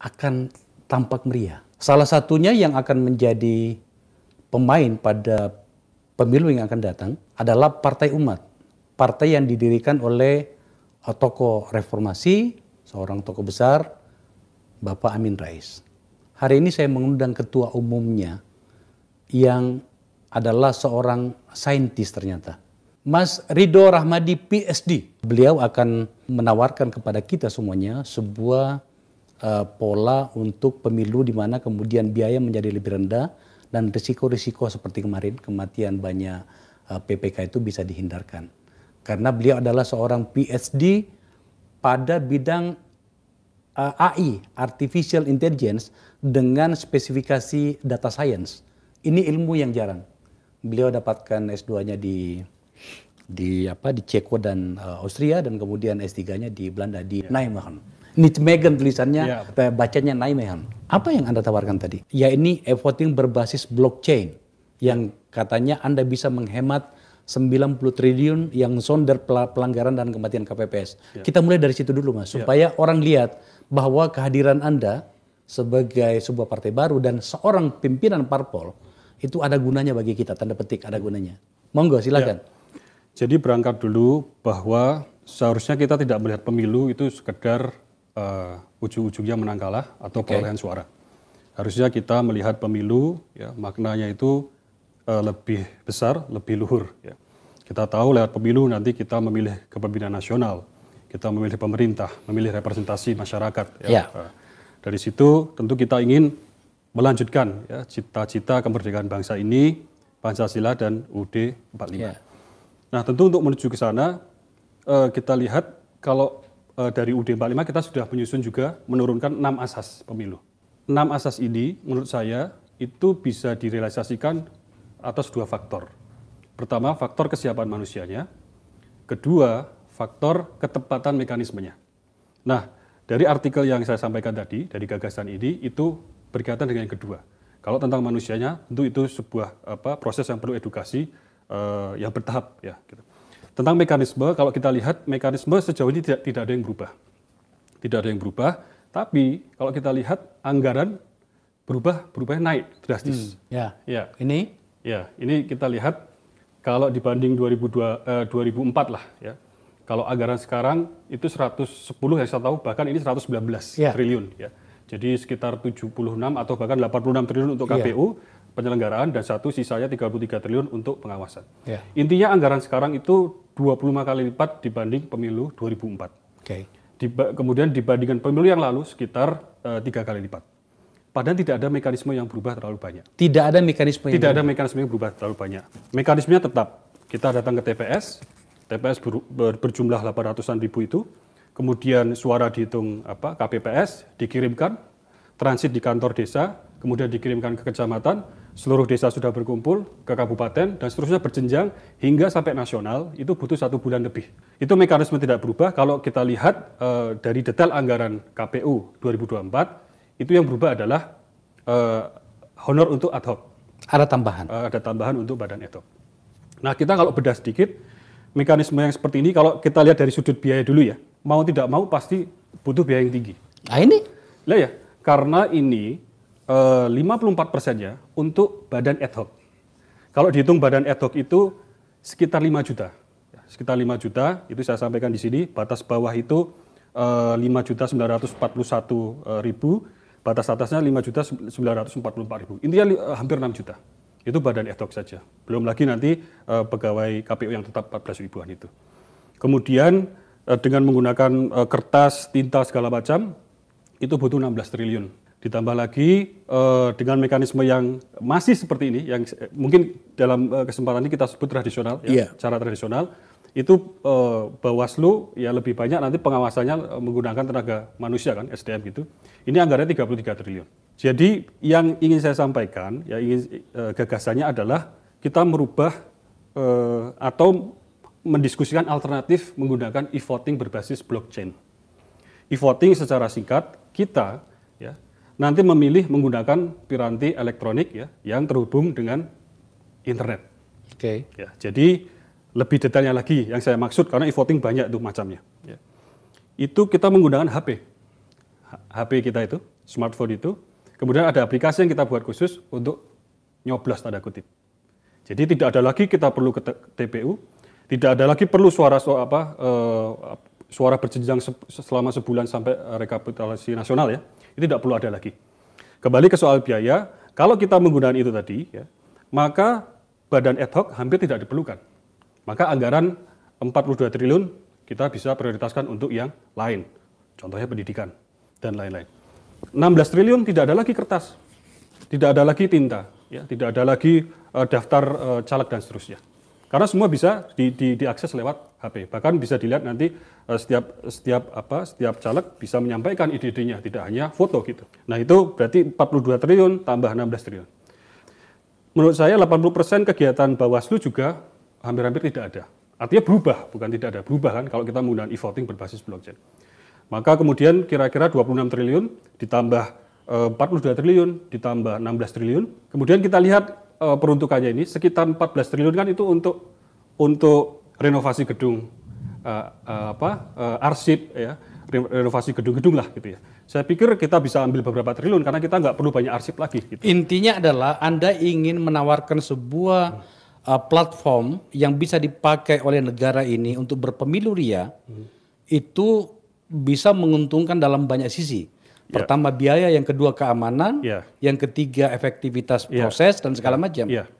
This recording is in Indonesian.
akan tampak meriah. Salah satunya yang akan menjadi pemain pada pemilu yang akan datang adalah Partai Umat. Partai yang didirikan oleh uh, tokoh reformasi, seorang tokoh besar, Bapak Amin Rais. Hari ini saya mengundang ketua umumnya yang adalah seorang saintis ternyata. Mas Rido Rahmadi, PSD. Beliau akan menawarkan kepada kita semuanya sebuah Eh, pola untuk pemilu di mana kemudian biaya menjadi lebih rendah dan risiko-risiko seperti kemarin kematian banyak eh, PPK itu bisa dihindarkan. Karena beliau adalah seorang PhD pada bidang eh, AI, artificial intelligence dengan spesifikasi data science. Ini ilmu yang jarang. Beliau dapatkan S2-nya di di apa di Ceko dan uh, Austria dan kemudian S3-nya di Belanda di yeah. Nijmegen. Megan tulisannya, yeah. Ya, eh, bacanya Nijmegen. Apa yang Anda tawarkan tadi? Ya ini e-voting berbasis blockchain yang katanya Anda bisa menghemat 90 triliun yang sonder pelanggaran dan kematian KPPS. Yeah. Kita mulai dari situ dulu Mas, ya. supaya yeah. orang lihat bahwa kehadiran Anda sebagai sebuah partai baru dan seorang pimpinan parpol itu ada gunanya bagi kita, tanda petik ada gunanya. Monggo silakan. Ya. Jadi berangkat dulu bahwa seharusnya kita tidak melihat pemilu itu sekedar uh, eh, ujung-ujungnya menang kalah atau okay. perolehan suara. Harusnya kita melihat pemilu, ya, maknanya itu uh, lebih besar, lebih luhur. Ya. Kita tahu lewat pemilu nanti kita memilih kepemimpinan nasional, kita memilih pemerintah, memilih representasi masyarakat. Ya. Yeah. Ya. Uh, dari situ tentu kita ingin melanjutkan ya, cita-cita kemerdekaan bangsa ini, Pancasila dan UD 45. Yeah. Nah tentu untuk menuju ke sana uh, kita lihat kalau Eh, dari UD 45 kita sudah menyusun juga menurunkan 6 asas pemilu. 6 asas ini menurut saya itu bisa direalisasikan atas dua faktor. Pertama, faktor kesiapan manusianya. Kedua, faktor ketepatan mekanismenya. Nah, dari artikel yang saya sampaikan tadi, dari gagasan ini, itu berkaitan dengan yang kedua. Kalau tentang manusianya, tentu itu sebuah apa, proses yang perlu edukasi uh, yang bertahap. ya. Gitu. Tentang mekanisme, kalau kita lihat mekanisme sejauh ini tidak tidak ada yang berubah. Tidak ada yang berubah, tapi kalau kita lihat anggaran berubah berubah naik drastis. Hmm, ya. ya. Ini ya, ini kita lihat kalau dibanding 2002, eh, 2004 lah ya. Kalau anggaran sekarang itu 110 yang saya tahu bahkan ini 119 ya. triliun ya. Jadi sekitar 76 atau bahkan 86 triliun untuk KPU, ya penyelenggaraan dan satu sisanya 33 triliun untuk pengawasan. Yeah. Intinya anggaran sekarang itu 25 kali lipat dibanding pemilu 2004. Okay. Diba kemudian dibandingkan pemilu yang lalu sekitar eh, tiga kali lipat. Padahal tidak ada mekanisme yang berubah terlalu banyak. Tidak ada mekanisme yang Tidak berubah. ada mekanisme yang berubah terlalu banyak. Mekanismenya tetap. Kita datang ke TPS, TPS ber, ber, berjumlah 800-an ribu itu, kemudian suara dihitung apa KPPS, dikirimkan, transit di kantor desa, kemudian dikirimkan ke kecamatan, seluruh desa sudah berkumpul ke kabupaten dan seterusnya berjenjang hingga sampai nasional itu butuh satu bulan lebih. Itu mekanisme tidak berubah kalau kita lihat e, dari detail anggaran KPU 2024 itu yang berubah adalah e, honor untuk ad hoc. Ada tambahan. E, ada tambahan untuk badan ad hoc. Nah kita kalau bedah sedikit mekanisme yang seperti ini kalau kita lihat dari sudut biaya dulu ya mau tidak mau pasti butuh biaya yang tinggi. Nah ini? Lah ya karena ini 54 eh, ya untuk badan ad hoc. Kalau dihitung badan ad hoc itu sekitar 5 juta. Sekitar 5 juta, itu saya sampaikan di sini, batas bawah itu 5 eh, juta 941 eh, ribu, batas atasnya 5 juta 944 ribu. Intinya hampir 6 juta. Itu badan ad hoc saja. Belum lagi nanti pegawai KPU yang tetap 14 ribuan itu. Kemudian dengan menggunakan kertas, tinta, segala macam, itu butuh 16 triliun Ditambah lagi eh, dengan mekanisme yang masih seperti ini, yang eh, mungkin dalam eh, kesempatan ini kita sebut tradisional, ya, yeah. cara tradisional, itu uh, Bawaslu ya lebih banyak nanti pengawasannya menggunakan tenaga manusia kan, SDM gitu. Ini anggarannya 33 triliun. Jadi yang ingin saya sampaikan, ya ingin uh, gagasannya adalah kita merubah atau mendiskusikan alternatif menggunakan e-voting berbasis blockchain. E-voting secara singkat, kita nanti memilih menggunakan piranti elektronik ya yang terhubung dengan internet. Oke. Okay. Ya, jadi lebih detailnya lagi yang saya maksud karena e-voting banyak tuh macamnya. Ya. Itu kita menggunakan HP. HP kita itu, smartphone itu. Kemudian ada aplikasi yang kita buat khusus untuk nyoblos tanda kutip. Jadi tidak ada lagi kita perlu ke TPU, tidak ada lagi perlu suara suara apa eh, suara berjenjang se selama sebulan sampai eh, rekapitulasi nasional ya, itu tidak perlu ada lagi. Kembali ke soal biaya, kalau kita menggunakan itu tadi, ya, maka badan ad hoc hampir tidak diperlukan. Maka anggaran 42 triliun kita bisa prioritaskan untuk yang lain. Contohnya pendidikan dan lain-lain. 16 triliun tidak ada lagi kertas, tidak ada lagi tinta, ya, tidak ada lagi uh, daftar uh, caleg dan seterusnya. Karena semua bisa di, di, diakses lewat HP. Bahkan bisa dilihat nanti eh, setiap setiap apa setiap caleg bisa menyampaikan ide-idenya, tidak hanya foto gitu. Nah, itu berarti 42 triliun tambah 16 triliun. Menurut saya 80% kegiatan Bawaslu juga hampir-hampir tidak ada. Artinya berubah, bukan tidak ada, berubah kan kalau kita menggunakan e-voting berbasis blockchain. Maka kemudian kira-kira 26 triliun ditambah 42 eh, triliun ditambah 16 triliun. Kemudian kita lihat eh, peruntukannya ini sekitar 14 triliun kan itu untuk untuk renovasi gedung uh, uh, apa uh, arsip ya renovasi gedung-gedung lah gitu ya. Saya pikir kita bisa ambil beberapa triliun karena kita nggak perlu banyak arsip lagi. Gitu. Intinya adalah Anda ingin menawarkan sebuah hmm. uh, platform yang bisa dipakai oleh negara ini untuk berpemilu ria hmm. itu bisa menguntungkan dalam banyak sisi. Ya. Pertama yeah. biaya, yang kedua keamanan, yeah. yang ketiga efektivitas ya. proses yeah. dan segala macam. Yeah.